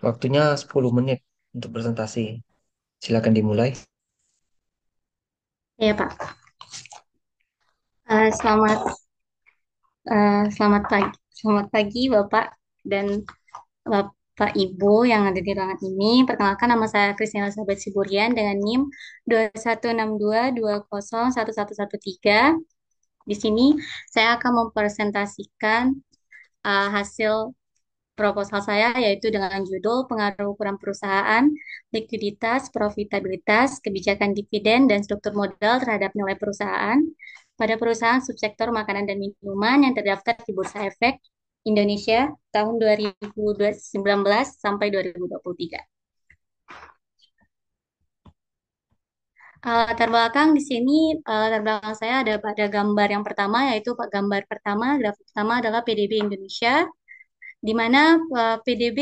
Waktunya 10 menit untuk presentasi. Silakan dimulai. Ya, Pak. Uh, selamat uh, selamat pagi. Selamat pagi Bapak dan Bapak Ibu yang ada di ruangan ini. Perkenalkan nama saya Kristina Elizabeth Siburian dengan NIM 2162201113. Di sini saya akan mempresentasikan uh, hasil proposal saya yaitu dengan judul pengaruh ukuran perusahaan, likuiditas, profitabilitas, kebijakan dividen, dan struktur modal terhadap nilai perusahaan pada perusahaan subsektor makanan dan minuman yang terdaftar di Bursa Efek Indonesia tahun 2019 sampai 2023. Uh, terbelakang di sini, uh, eh, terbelakang saya ada pada gambar yang pertama, yaitu gambar pertama, grafik pertama adalah PDB Indonesia, di mana eh, PDB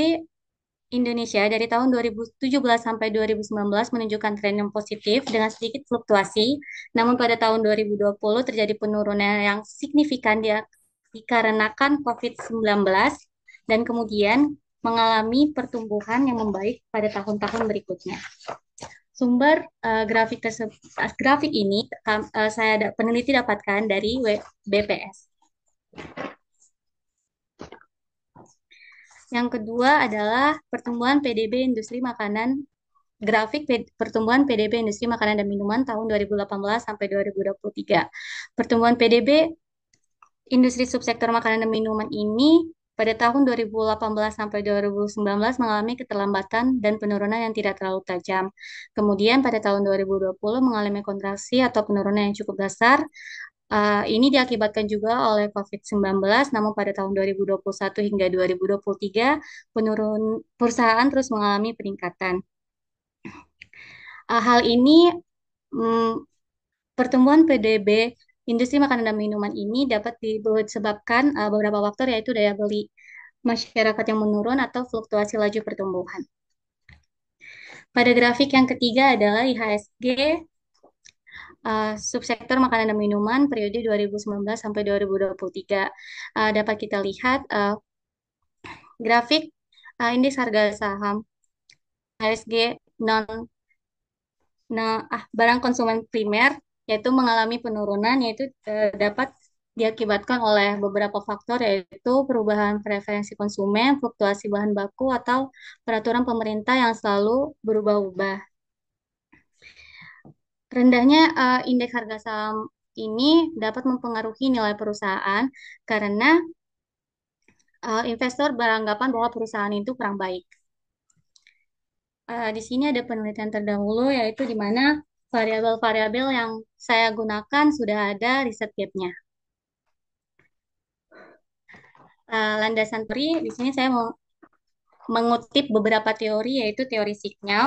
Indonesia dari tahun 2017 sampai 2019 menunjukkan tren yang positif dengan sedikit fluktuasi. Namun pada tahun 2020 terjadi penurunan yang signifikan di, dikarenakan COVID-19 dan kemudian mengalami pertumbuhan yang membaik pada tahun-tahun berikutnya. Sumber uh, grafik tersebut, eh, grafik ini uh, saya da peneliti dapatkan dari BPS. Yang kedua adalah pertumbuhan PDB industri makanan grafik pertumbuhan PDB industri makanan dan minuman tahun 2018 sampai 2023. Pertumbuhan PDB industri subsektor makanan dan minuman ini pada tahun 2018 sampai 2019 mengalami keterlambatan dan penurunan yang tidak terlalu tajam. Kemudian pada tahun 2020 mengalami kontraksi atau penurunan yang cukup besar Uh, ini diakibatkan juga oleh COVID-19, namun pada tahun 2021 hingga 2023 penurun perusahaan terus mengalami peningkatan. Uh, hal ini um, pertumbuhan PDB industri makanan dan minuman ini dapat disebabkan uh, beberapa faktor yaitu daya beli masyarakat yang menurun atau fluktuasi laju pertumbuhan. Pada grafik yang ketiga adalah IHSG Eh, subsektor makanan dan minuman periode 2019 sampai 2023. Uh, eh, dapat kita lihat uh, grafik uh, indeks harga saham HSG non nah ah, barang konsumen primer yaitu mengalami penurunan yaitu uh, dapat diakibatkan oleh beberapa faktor yaitu perubahan preferensi konsumen, fluktuasi bahan baku atau peraturan pemerintah yang selalu berubah-ubah. Rendahnya uh, indeks harga saham ini dapat mempengaruhi nilai perusahaan karena uh, investor beranggapan bahwa perusahaan itu kurang baik. Uh, di sini ada penelitian terdahulu yaitu di mana variabel-variabel yang saya gunakan sudah ada riset gapnya. Uh, landasan teori di sini saya mau mengutip beberapa teori yaitu teori signal,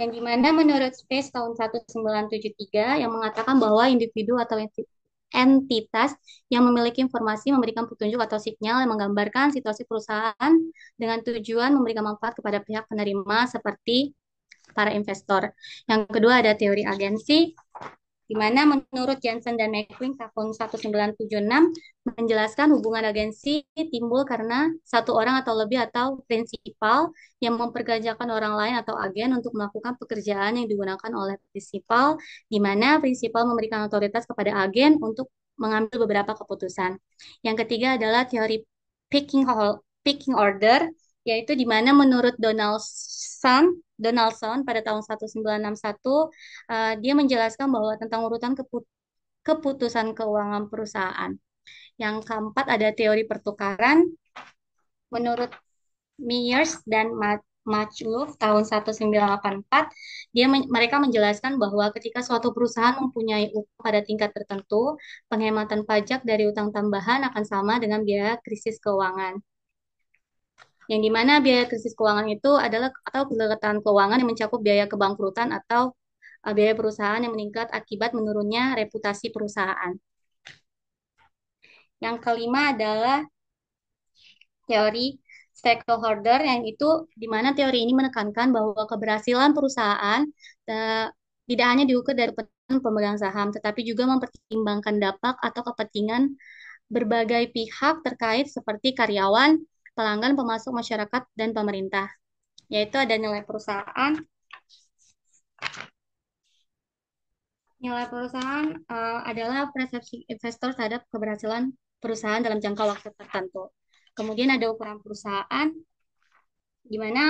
yang dimana menurut Space tahun 1973 yang mengatakan bahwa individu atau entitas yang memiliki informasi memberikan petunjuk atau sinyal yang menggambarkan situasi perusahaan dengan tujuan memberikan manfaat kepada pihak penerima seperti para investor. Yang kedua ada teori agensi di mana menurut Jensen dan McQueen tahun 1976 menjelaskan hubungan agensi timbul karena satu orang atau lebih atau prinsipal yang memperkerjakan orang lain atau agen untuk melakukan pekerjaan yang digunakan oleh prinsipal, di mana prinsipal memberikan otoritas kepada agen untuk mengambil beberapa keputusan. Yang ketiga adalah teori picking, picking order, yaitu di mana menurut Donaldson Donaldson pada tahun 1961 uh, eh, dia menjelaskan bahwa tentang urutan keput keputusan keuangan perusahaan. Yang keempat ada teori pertukaran menurut Myers dan Matchloff tahun 1984 dia men mereka menjelaskan bahwa ketika suatu perusahaan mempunyai utang pada tingkat tertentu, penghematan pajak dari utang tambahan akan sama dengan biaya krisis keuangan yang dimana biaya krisis keuangan itu adalah atau kegeliran keuangan yang mencakup biaya kebangkrutan atau uh, biaya perusahaan yang meningkat akibat menurunnya reputasi perusahaan. Yang kelima adalah teori stakeholder yang itu dimana teori ini menekankan bahwa keberhasilan perusahaan uh, tidak hanya diukur dari pemegang saham tetapi juga mempertimbangkan dampak atau kepentingan berbagai pihak terkait seperti karyawan, pelanggan, pemasok masyarakat, dan pemerintah, yaitu ada nilai perusahaan, Nilai perusahaan uh, adalah persepsi investor terhadap keberhasilan perusahaan dalam jangka waktu tertentu. Kemudian ada ukuran perusahaan, di mana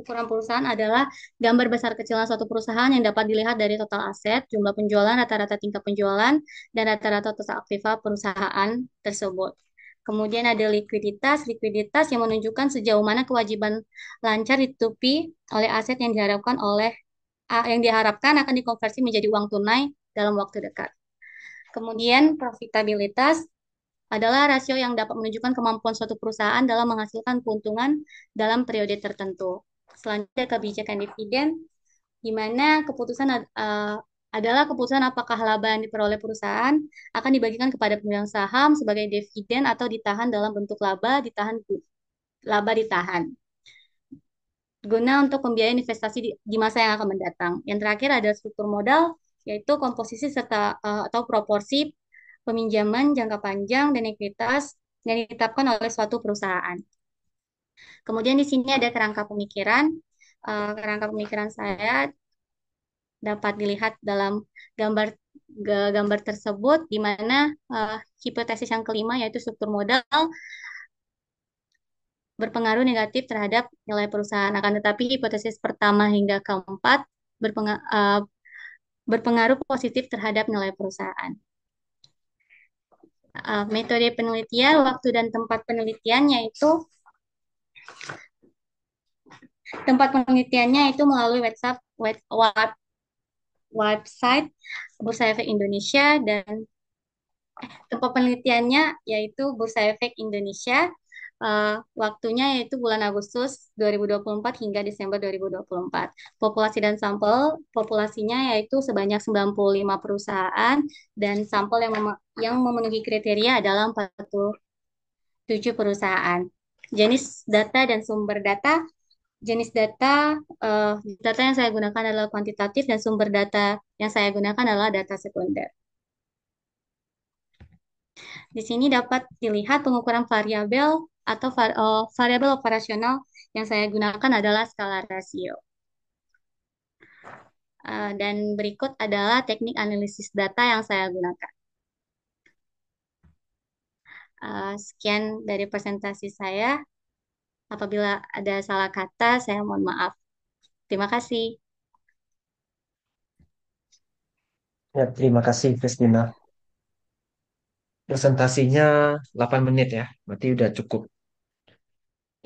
ukuran perusahaan adalah gambar besar kecilnya suatu perusahaan yang dapat dilihat dari total aset, jumlah penjualan, rata-rata tingkat penjualan, dan rata-rata total aktiva perusahaan tersebut. Kemudian ada likuiditas, likuiditas yang menunjukkan sejauh mana kewajiban lancar ditutupi oleh aset yang diharapkan oleh yang diharapkan akan dikonversi menjadi uang tunai dalam waktu dekat. Kemudian profitabilitas adalah rasio yang dapat menunjukkan kemampuan suatu perusahaan dalam menghasilkan keuntungan dalam periode tertentu. Selanjutnya kebijakan dividen, di mana keputusan uh, adalah keputusan apakah laba yang diperoleh perusahaan akan dibagikan kepada pemegang saham sebagai dividen atau ditahan dalam bentuk laba, ditahan laba ditahan. Guna untuk pembiayaan investasi di, masa yang akan mendatang. Yang terakhir ada struktur modal yaitu komposisi serta uh, atau proporsi peminjaman jangka panjang dan ekuitas yang ditetapkan oleh suatu perusahaan. Kemudian di sini ada kerangka pemikiran. Uh, kerangka pemikiran saya dapat dilihat dalam gambar gambar tersebut di mana uh, hipotesis yang kelima yaitu struktur modal berpengaruh negatif terhadap nilai perusahaan akan tetapi hipotesis pertama hingga keempat eh, berpengaruh, positif terhadap nilai perusahaan. Uh, metode penelitian, waktu dan tempat penelitian yaitu tempat penelitiannya itu melalui WhatsApp, web, web, website Bursa Efek Indonesia dan tempat penelitiannya yaitu Bursa Efek Indonesia. Uh, waktunya yaitu bulan Agustus 2024 hingga Desember 2024. Populasi dan sampel, populasinya yaitu sebanyak 95 perusahaan dan sampel yang mem yang memenuhi kriteria adalah 47 perusahaan. Jenis data dan sumber data jenis data uh, data yang saya gunakan adalah kuantitatif dan sumber data yang saya gunakan adalah data sekunder. Di sini dapat dilihat pengukuran variabel atau var, uh, variabel operasional yang saya gunakan adalah skala rasio. Uh, dan berikut adalah teknik analisis data yang saya gunakan. Uh, sekian dari presentasi saya. Apabila ada salah kata, saya mohon maaf. Terima kasih. Ya, terima kasih, Kristina. Presentasinya 8 menit ya, berarti udah cukup.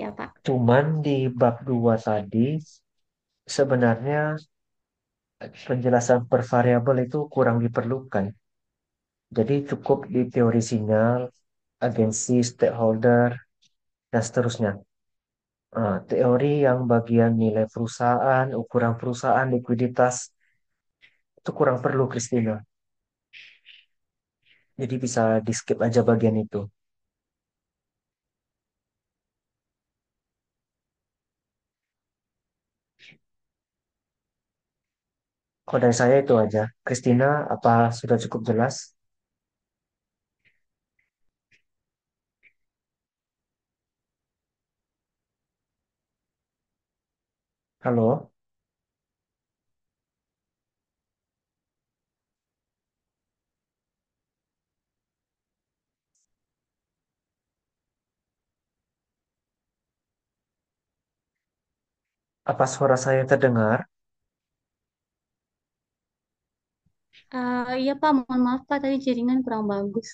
Ya, Pak. Cuman di bab 2 tadi, sebenarnya penjelasan per variabel itu kurang diperlukan. Jadi cukup di teori sinyal, agensi, stakeholder, dan seterusnya. Eh, teori yang bagian nilai perusahaan, ukuran perusahaan, likuiditas itu kurang perlu Christina. Jadi bisa di skip aja bagian itu. Kalau dari saya itu aja. Christina, apa sudah cukup jelas? Halo, apa suara saya terdengar? Eh, iya Pak, mohon maaf Pak, tadi jaringan kurang bagus.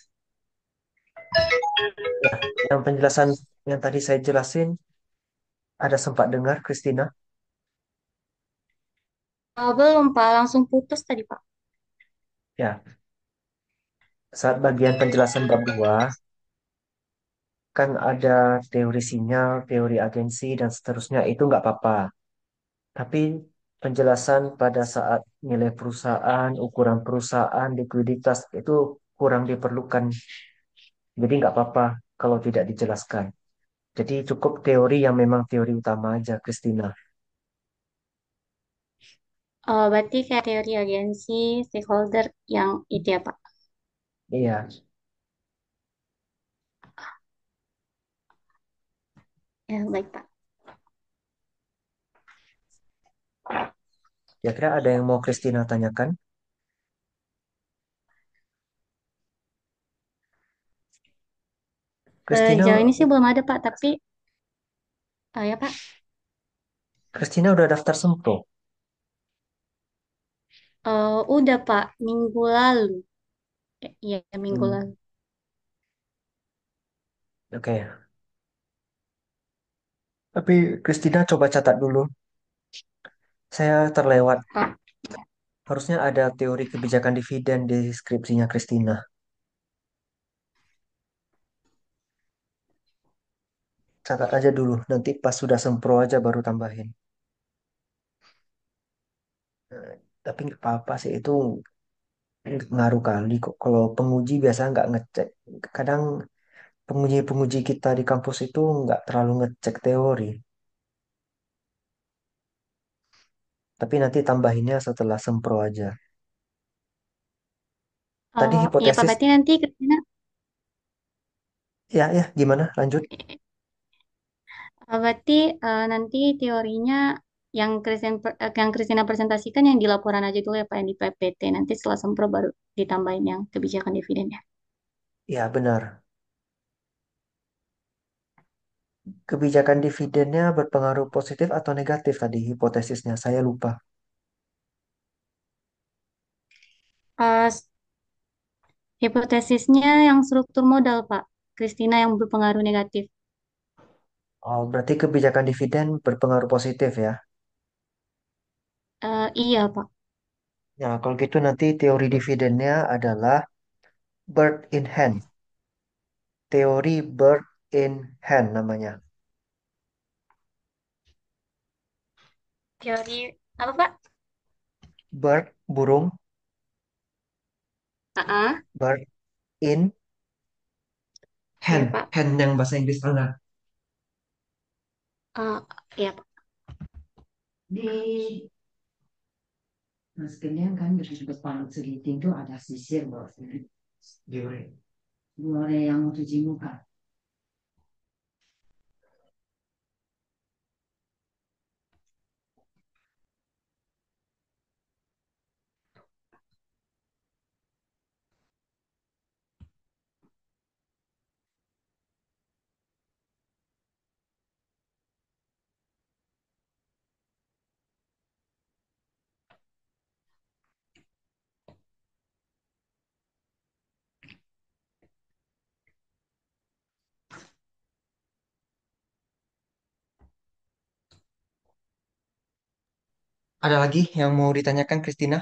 Nah, yang penjelasan yang tadi saya jelasin, ada sempat dengar, Christina? Oh, belum, Pak. Langsung putus tadi, Pak. Ya, saat bagian penjelasan bab 2, kan ada teori sinyal, teori agensi, dan seterusnya, itu nggak apa-apa. Tapi penjelasan pada saat nilai perusahaan, ukuran perusahaan, likuiditas, itu kurang diperlukan. Jadi nggak apa-apa kalau tidak dijelaskan. Jadi cukup teori yang memang teori utama aja, Christina. Oh, berarti kayak teori agensi stakeholder yang itu ya, Pak. Iya. Ya, baik, Pak. ya kira ada yang mau Christina tanyakan? Eh, Christina, Jauh ini sih belum ada, Pak, tapi oh ya, Pak. Christina udah daftar Sempro. Uh, udah Pak, minggu lalu. Ya, iya, minggu Hmm, lalu. Oke, Tapi Christina coba catat dulu. Saya terlewat. Ah. Harusnya ada teori kebijakan dividen di skripsinya Christina. Catat aja dulu. Nanti pas sudah sempro aja baru tambahin tapi nggak apa-apa sih itu ngaruh kali kok kalau penguji biasa nggak ngecek kadang penguji-penguji kita di kampus itu nggak terlalu ngecek teori tapi nanti tambahinnya setelah sempro aja tadi Oh, iya Pak, hipotesis berarti nanti kerjanya ya ya gimana lanjut Eh, Berarti uh, nanti teorinya yang Christian, eh, yang Christina presentasikan yang di laporan aja dulu ya Pak yang di PPT nanti setelah sempro baru ditambahin yang kebijakan dividen ya. Ya benar. Kebijakan dividennya berpengaruh positif atau negatif tadi hipotesisnya saya lupa. Uh, hipotesisnya yang struktur modal Pak Christina yang berpengaruh negatif. Oh berarti kebijakan dividen berpengaruh positif ya? Eh, iya, Pak. Nah, kalau gitu nanti teori dividennya adalah bird in hand. Teori bird in hand namanya. Teori apa, Pak? Bird, burung, Uh-uh. bird in Iya, hand. Pak. Hand yang bahasa Inggris mana? Eh, iya, Pak. Di Mas kanyang kan mi rishibas pano tsuri tingto adasi sirvo. Diwari. Ada lagi yang mau ditanyakan Kristina?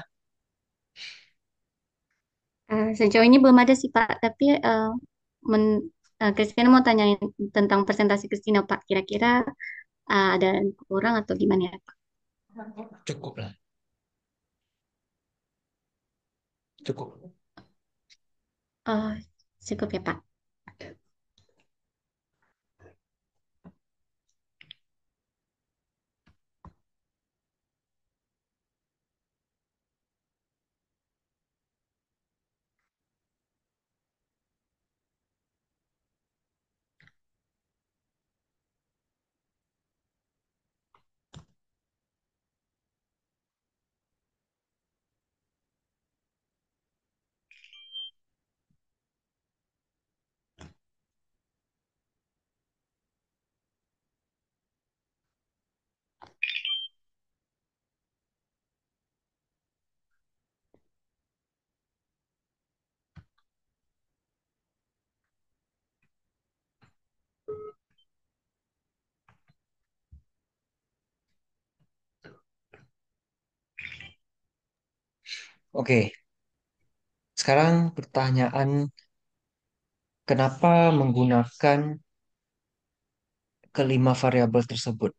Uh, sejauh ini belum ada sih Pak, tapi eh, eh, Kristina men, uh, mau tanyain tentang presentasi Kristina Pak. Kira-kira uh, ada yang kurang atau gimana ya Pak? Cukup lah, cukup. Uh, cukup ya Pak. Oke, sekarang pertanyaan kenapa menggunakan kelima variabel tersebut?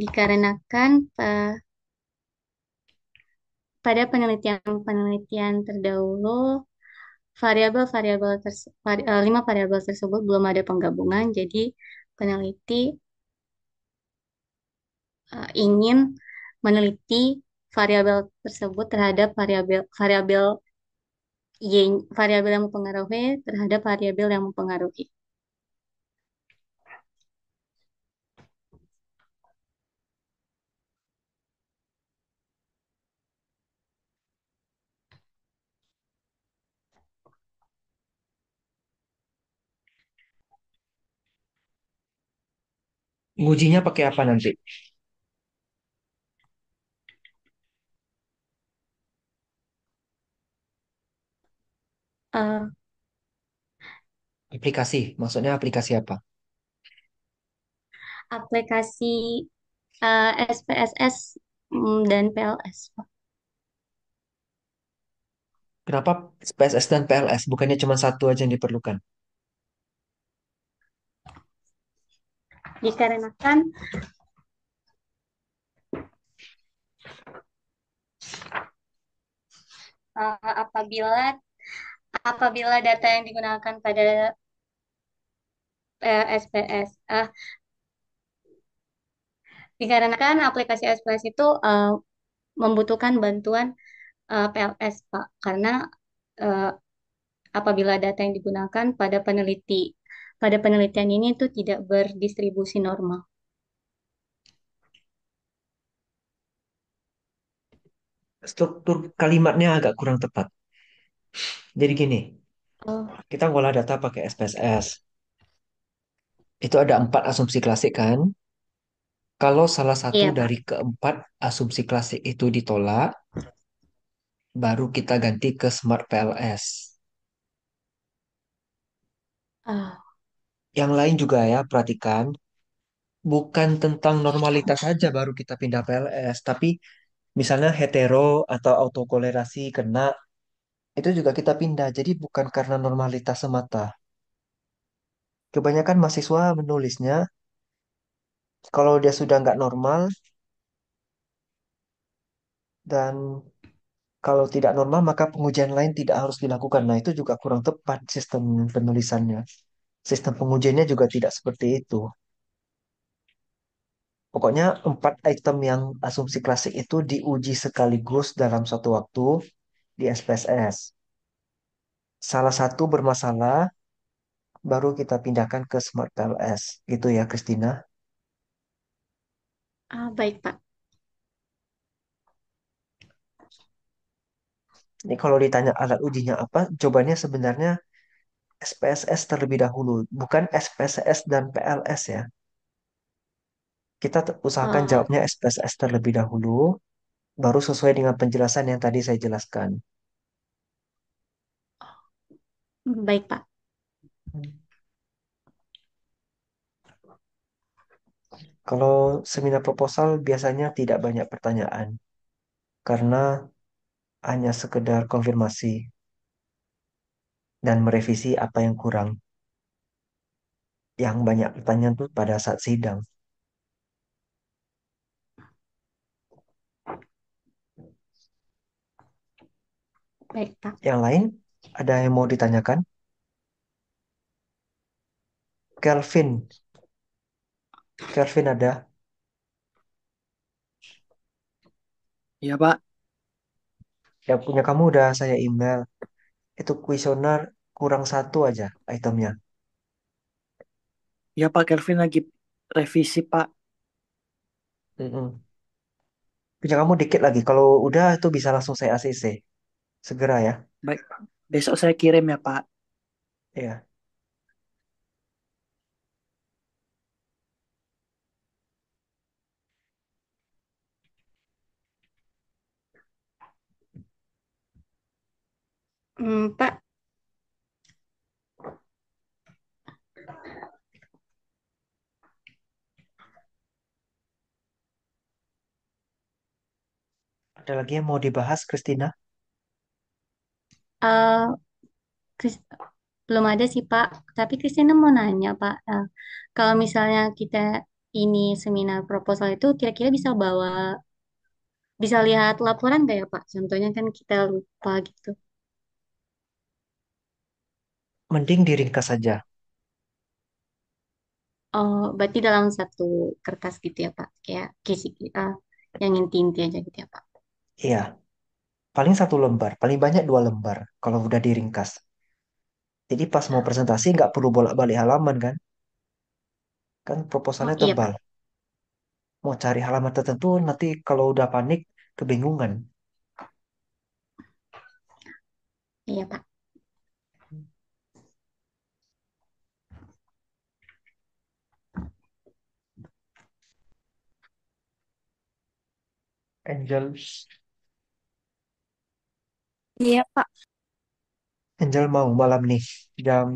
dikarenakan pada penelitian-penelitian terdahulu variabel-variabel vari, uh, lima variabel tersebut belum ada penggabungan, jadi peneliti uh, ingin meneliti variabel tersebut terhadap variabel variabel y variabel yang mempengaruhi terhadap variabel yang mempengaruhi. ngujinya pakai apa nanti? Uh, Aplikasi, maksudnya aplikasi apa? aplikasi uh, ah, SPSS mm, dan PLS. Kenapa spss dan PLS bukannya cuma satu aja yang diperlukan? dikarenakan uh, eh, apabila apabila data yang digunakan pada uh, eh, SPS uh, eh, dikarenakan aplikasi SPS itu uh, membutuhkan bantuan uh, PLS Pak karena uh, apabila data yang digunakan pada peneliti pada penelitian ini itu tidak berdistribusi normal. Struktur kalimatnya agak kurang tepat. Jadi gini, oh. kita ngolah data pakai SPSS. Itu ada empat asumsi klasik kan? Kalau salah satu yeah. dari keempat asumsi klasik itu ditolak, baru kita ganti ke Smart PLS. Oh. Ah. Yang lain juga ya, perhatikan, bukan tentang normalitas saja baru kita pindah PLS, tapi misalnya hetero atau autokolerasi kena, itu juga kita pindah. Jadi bukan karena normalitas semata. Kebanyakan mahasiswa menulisnya, kalau dia sudah nggak normal, dan kalau tidak normal maka pengujian lain tidak harus dilakukan. Nah, itu juga kurang tepat sistem penulisannya. Sistem pengujiannya juga tidak seperti itu. Pokoknya empat item yang asumsi klasik itu diuji sekaligus dalam satu waktu di SPSS. Salah satu bermasalah, baru kita pindahkan ke Smart PLS. Gitu ya, Christina. Ah, baik, Pak. Ini kalau ditanya alat ujinya apa, jawabannya sebenarnya SPSS terlebih dahulu, bukan SPSS dan PLS ya. Kita usahakan hmm. jawabnya SPSS terlebih dahulu, baru sesuai dengan penjelasan yang tadi saya jelaskan. baik, Pak. Kalau seminar proposal biasanya tidak banyak pertanyaan, karena hanya sekedar konfirmasi dan merevisi apa yang kurang. Yang banyak pertanyaan tuh pada saat sidang. Baik, Pak. Yang lain, ada yang mau ditanyakan? Kelvin. Kelvin ada? Iya, Pak. Ya, punya kamu udah saya email itu kuesioner kurang satu aja itemnya. Ya Pak Kelvin lagi revisi Pak. Mm-mm. Punya kamu dikit lagi. Kalau udah itu bisa langsung saya ACC. Segera ya. Baik, besok saya kirim ya Pak. Iya. Hmm, Pak. Ada lagi yang mau dibahas, Christina? Uh, belum ada sih, Pak. Tapi Christina mau nanya, Pak. Uh, kalau misalnya kita ini seminar proposal itu kira-kira bisa bawa, bisa lihat laporan nggak ya, Pak? Contohnya kan kita lupa gitu mending diringkas saja. Oh, berarti dalam satu kertas gitu ya, Pak? Kayak kisi, uh, yang inti-inti aja gitu ya, Pak? Iya, paling satu lembar, paling banyak dua lembar kalau udah diringkas. Jadi pas mau presentasi nggak perlu bolak-balik halaman kan? Kan Oh proposalnya iya, Pak. tebal. Mau cari halaman tertentu nanti kalau udah panik kebingungan. Iya, Pak. Angels. Iya, Pak. Angel mau malam nih, jam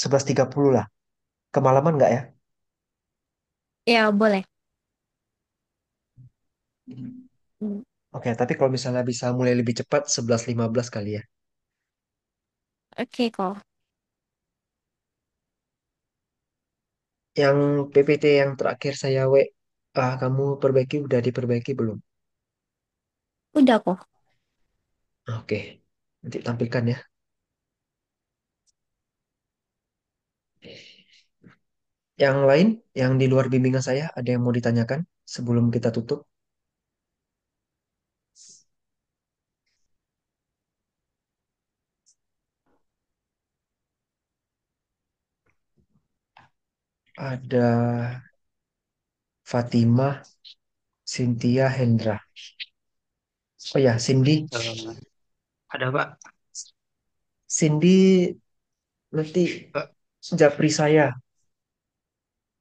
11.30 lah. Kemalaman nggak ya? Ya, boleh. Hmm. Oke, tapi kalau misalnya bisa mulai lebih cepat, 11.15 kali ya. Oke, kok. Yang PPT yang terakhir saya, we, ah, kamu perbaiki, udah diperbaiki belum? Udah kok. Oke, nanti tampilkan ya. Yang lain, yang di luar bimbingan saya, ada yang mau ditanyakan sebelum kita tutup? Ada Fatimah, Cynthia, Hendra. Oh ya, Cindy. Eh, ada Pak. Cindy nanti Pak. Eh. japri saya.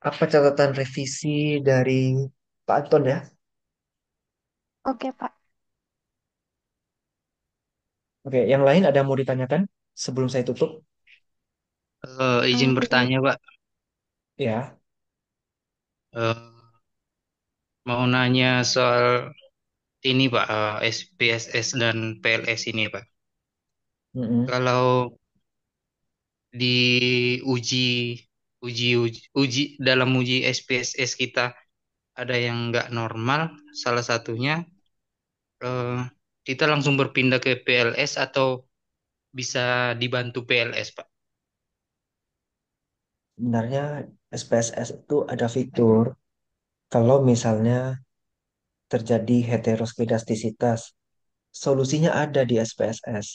Apa catatan revisi dari Pak Anton ya? Oke, Pak. Oke, yang lain ada yang mau ditanyakan sebelum saya tutup? Uh, izin bertanya, Pak. Ya. Uh, mau nanya soal ini Pak, uh, eh, SPSS dan PLS ini Pak. Mm-hmm. Kalau di uji, uji uji uji dalam uji SPSS kita ada yang nggak normal, salah satunya uh, kita langsung berpindah ke PLS atau bisa dibantu PLS Pak? Sebenarnya SPSS itu ada fitur kalau misalnya terjadi heteroskedastisitas. Solusinya ada di SPSS.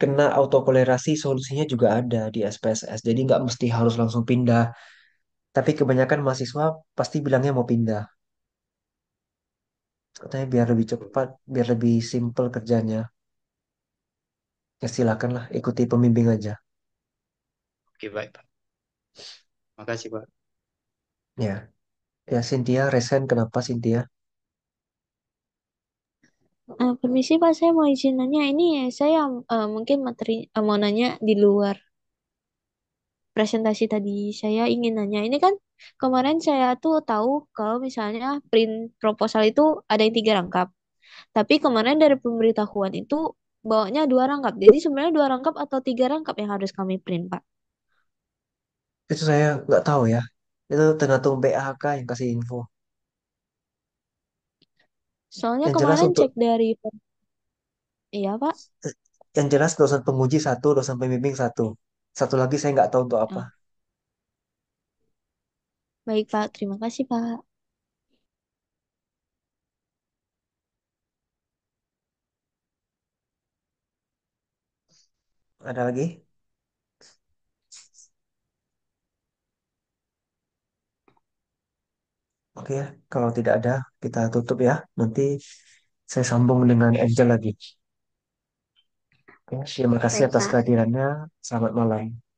Kena autokolerasi solusinya juga ada di SPSS. Jadi nggak mesti harus langsung pindah. Tapi kebanyakan mahasiswa pasti bilangnya mau pindah. Katanya biar lebih cepat, biar lebih simple kerjanya. Ya silakanlah ikuti pembimbing aja. Oke, baik, Pak. Makasih, Pak. Ya. Ya, Cynthia resign. Kenapa, Cynthia? Eh, permisi Pak, saya mau izin nanya. Ini ya, saya uh, mungkin materi uh, mau nanya di luar presentasi tadi. Saya ingin nanya, ini kan kemarin saya tuh tahu kalau misalnya print proposal itu ada yang tiga rangkap. Tapi kemarin dari pemberitahuan itu bawanya dua rangkap. Jadi sebenarnya dua rangkap atau tiga rangkap yang harus kami print, Pak? Itu saya nggak tahu ya. Itu tergantung BAHK yang kasih info. Soalnya Yang jelas kemarin untuk cek dari iya Pak. yang jelas dosen penguji satu, dosen pembimbing satu. Satu lagi saya nggak tahu untuk apa. Ah. baik Pak, terima kasih Pak. Ada lagi? Oke, kalau tidak ada, kita tutup ya. Nanti saya sambung dengan Angel lagi. Oke, terima kasih atas kehadirannya. Selamat malam.